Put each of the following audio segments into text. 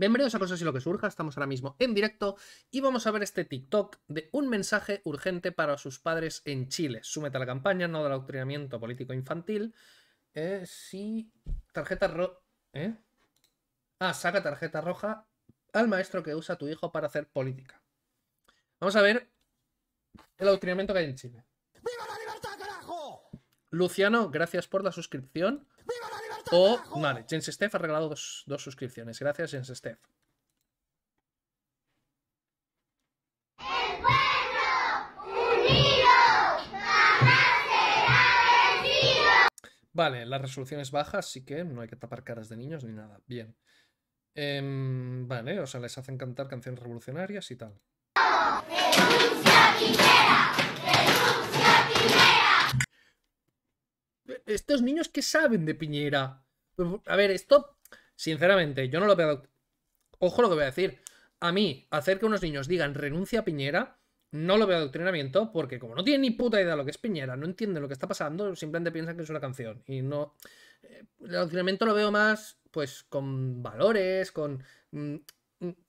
Bienvenidos a Cosas y lo que surja, estamos ahora mismo en directo y vamos a ver este TikTok de un mensaje urgente para sus padres en Chile. Súmete a la campaña, no del adoctrinamiento político infantil. Eh, sí, tarjeta roja. ¿Eh? Ah, saca tarjeta roja al maestro que usa tu hijo para hacer política. Vamos a ver el adoctrinamiento que hay en Chile. ¡Viva la libertad, carajo! Luciano, gracias por la suscripción. ¡Viva la o, vale, Jens Steph ha regalado dos, suscripciones. Gracias, Jens Steph. Vale, la resolución es baja, así que no hay que tapar caras de niños ni nada. Bien. Em, vale, o sea, les hacen cantar canciones revolucionarias y tal. Estos niños que saben de Piñera. Pues, a ver, esto, sinceramente, yo no lo veo. Ojo lo que voy a decir. A mí, hacer que unos niños digan renuncia a Piñera, no lo veo adoctrinamiento, porque como no tienen ni puta idea de lo que es Piñera, no entienden lo que está pasando, simplemente piensan que es una canción. Y no. Eh, el adoctrinamiento lo veo más, pues, con valores, con. Mm,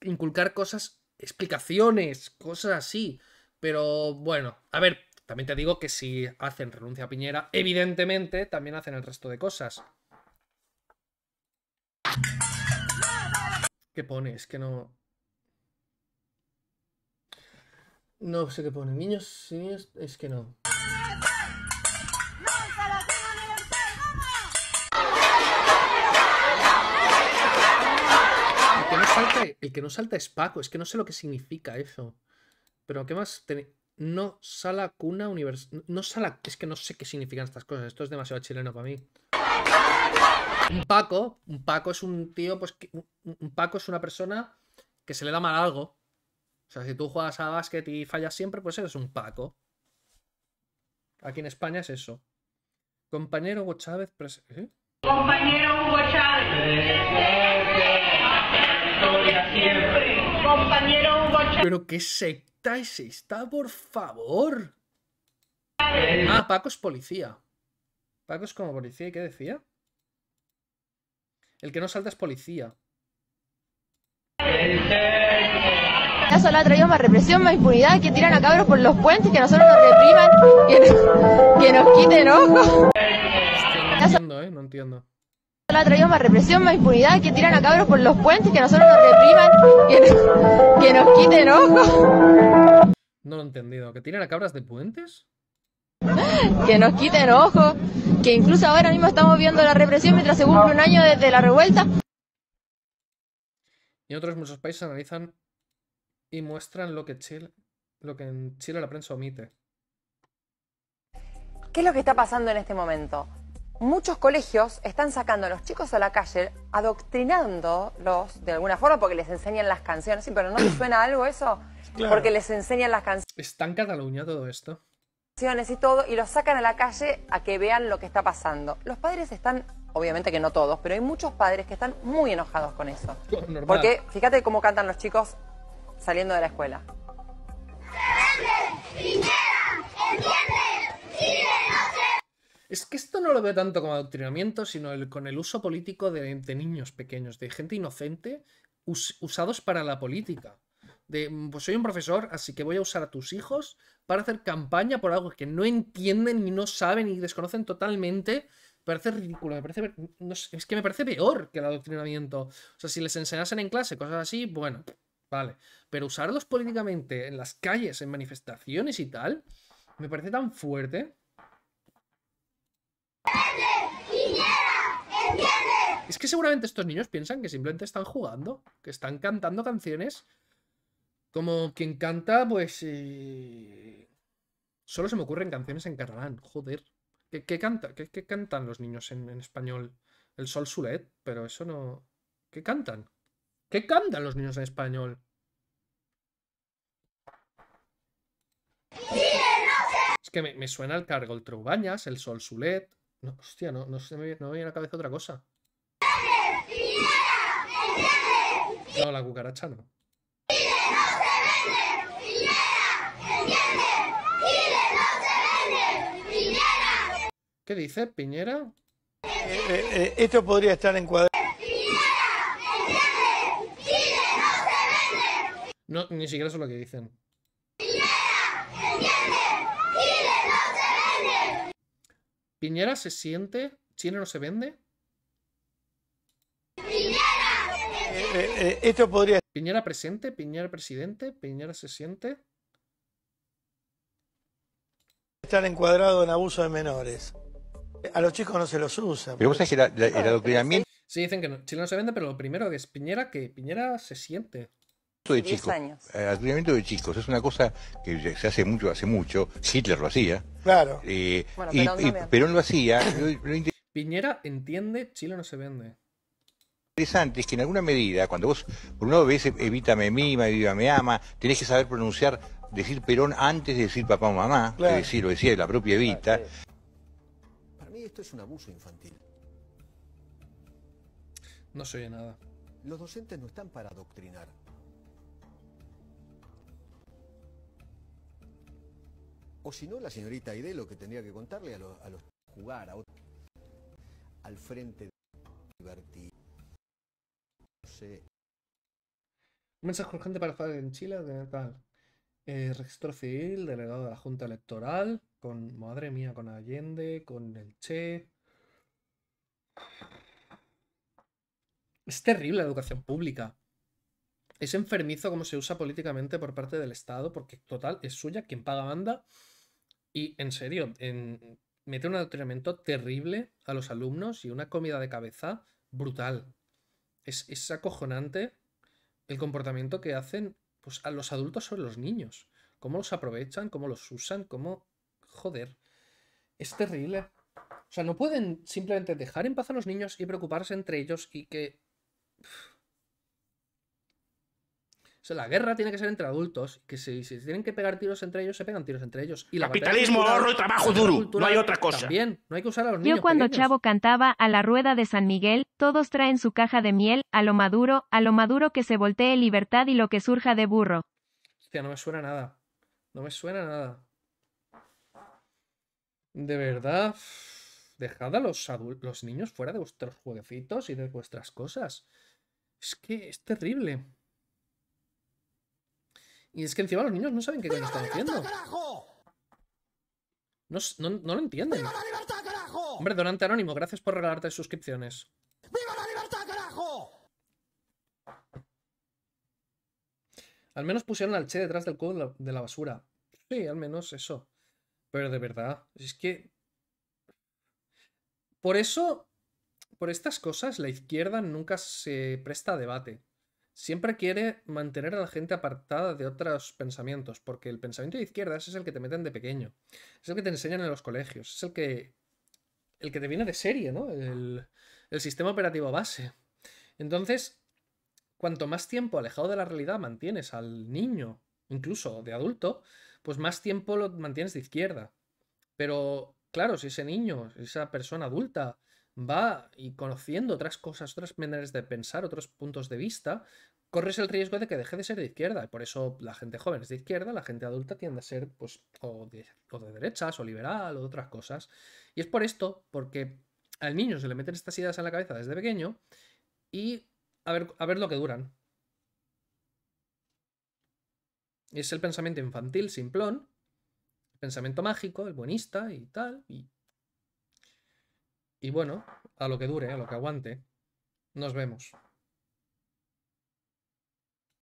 inculcar cosas, explicaciones, cosas así. Pero bueno, a ver, también te digo que si hacen renuncia a Piñera, evidentemente también hacen el resto de cosas. ¿Qué pone? Es que no. No sé qué pone. Niños y niños, es que no. El que, no salta, el que no salta es Paco, es que no sé lo que significa eso. Pero ¿qué más? No sala cuna universal. No sala. Es que no sé qué significan estas cosas. Esto es demasiado chileno para mí. Un Paco, un Paco es un tío, pues un Paco es una persona que se le da mal algo. O sea, si tú juegas a básquet y fallas siempre, pues eres un Paco. Aquí en España es eso. Compañero Hugo Chávez ¿eh? Compañero Hugo Chávez. Compañero Hugo Chávez. Pero qué secta es esta, por favor. Ah, Paco es policía. Paco es como policía, ¿y qué decía? El que no salta es policía. Ya solo ha traído más represión, más impunidad, que tiran a cabros por los puentes, que nosotros nos repriman, que, nos, quiten ojos. no entiendo, ¿eh? No entiendo ha traído más represión, más impunidad, que tiran a cabros por los puentes, que nosotros nos repriman, que, nos, que nos quiten ojos. No lo he entendido. ¿Que tiran a cabras de puentes? Que nos quiten ojo, que incluso ahora mismo estamos viendo la represión mientras se cumple un año desde la revuelta. Y otros muchos países analizan y muestran lo que, Chile, lo que en Chile la prensa omite. ¿Qué es lo que está pasando en este momento? muchos colegios están sacando a los chicos a la calle, adoctrinándolos de alguna forma porque les enseñan las canciones. Sí, pero ¿no te suena algo eso? Porque les enseñan las canciones. ¿Está en Cataluña todo esto? y todo, y los sacan a la calle a que vean lo que está pasando. Los padres están, obviamente que no todos, pero hay muchos padres que están muy enojados con eso. Porque fíjate cómo cantan los chicos saliendo de la escuela. Es que esto no lo veo tanto como adoctrinamiento, sino con el uso político de, niños pequeños, de gente inocente usados para la política de mm, pues soy un profesor, así que voy a usar a tus hijos para hacer campaña por algo que no entienden y no saben y desconocen totalmente. Me parece ridículo, me parece, es que me parece peor que el adoctrinamiento. O sea, si les enseñasen en clase cosas así, bueno, vale. Pero usarlos políticamente en las calles, en manifestaciones y tal, me parece tan fuerte. Es que seguramente estos niños piensan que simplemente están jugando, que están cantando canciones como quien canta, pues. Eh, solo se me ocurren canciones en catalán, joder. ¿Qué, canta? ¿Qué, cantan los niños en, español? El sol sulet, pero eso no. ¿Qué cantan? ¿Qué cantan los niños en español? Es que me, suena el cargo, el troubañas, el sol sulet. No, hostia, no, no, me, no me viene a la cabeza otra cosa. No, la cucaracha no. ¿Qué dice Piñera? Eh, eh, eh, esto podría estar encuadrado. No, ni siquiera eso es lo que dicen. Piñera se siente, Chile no se vende. Piñera esto podría. Piñera presente, Piñera presidente, Piñera se siente. Estar encuadrado en abuso de menores. A los chicos no se los usa. Pero vos sabés que la, el adoctrinamiento. Ah, sí, dicen que Chile no se vende, pero lo primero que es Piñera, que Piñera se siente. De chicos, adoctrinamiento eh, de chicos es una cosa que se hace mucho, hace mucho. Hitler lo hacía. Claro. Perón eh, y, y, Perón lo hacía. Piñera entiende, Chile no se vende interesante es que en alguna medida, cuando vos, por un lado ves me mima, viva me ama, tenés que saber pronunciar, decir Perón antes de decir papá o mamá, decir, lo decía la propia Evita. Ah, esto es un abuso infantil. No se oye nada. Los docentes no están para adoctrinar. O si no, la señorita Aide lo que tendría que contarle a, los, jugar a al frente de divertir. No sé. Un mensaje urgente para Fabio en Chile de tal eh, registro civil, delegado de la Junta Electoral. Con, madre mía, con Allende, con el Che. Es terrible la educación pública. Es enfermizo como se usa políticamente por parte del Estado, porque total, es suya quien paga banda. Y en serio, en, mete un adoctrinamiento terrible a los alumnos y una comida de cabeza brutal. Es, es, acojonante el comportamiento que hacen pues, a los adultos sobre los niños. Cómo los aprovechan, cómo los usan, cómo Joder, es terrible. O sea, no pueden simplemente dejar en paz a los niños y preocuparse entre ellos y que... O sea, la guerra tiene que ser entre adultos, que si, tienen que pegar tiros entre ellos, se pegan tiros entre ellos. Y la Capitalismo, ahorro y trabajo duro, no hay otra cosa. También, no hay que usar a los Yo cuando Chavo cantaba a la rueda de San Miguel, todos traen su caja de miel, a lo maduro, a lo maduro que se voltee libertad y lo que surja de burro. Hostia, no me suena nada. No me suena nada. De verdad, dejad a los, niños fuera de vuestros jueguecitos y de vuestras cosas. Es que es terrible. Y es que encima los niños no saben qué están haciendo. No, lo entienden. ¡Viva la libertad, carajo! Hombre, donante anónimo, gracias por regalarte suscripciones. ¡Viva la libertad, carajo! Al menos pusieron al Che detrás del cubo de la basura. Sí, al menos eso. Pero de verdad, es que... Por eso, por estas cosas, la izquierda nunca se presta a debate. Siempre quiere mantener a la gente apartada de otros pensamientos, porque el pensamiento de izquierdas es el que te meten de pequeño, es el que te enseñan en los colegios, es el que, el que te viene de serie, ¿no? El, el sistema operativo base. Entonces, cuanto más tiempo alejado de la realidad mantienes al niño, incluso de adulto, pues más tiempo lo mantienes de izquierda. Pero claro, si ese niño, esa persona adulta va y conociendo otras cosas, otras maneras de pensar, otros puntos de vista, corres el riesgo de que deje de ser de izquierda. Y por eso la gente joven es de izquierda, la gente adulta tiende a ser, pues, o de, derechas, o liberal, o de otras cosas. Y es por esto, porque al niño se le meten estas ideas en la cabeza desde pequeño y a ver, a ver lo que duran. es el pensamiento infantil, simplón, el pensamiento mágico, el buenista y tal. Y, y bueno, a lo que dure, a lo que aguante. Nos vemos.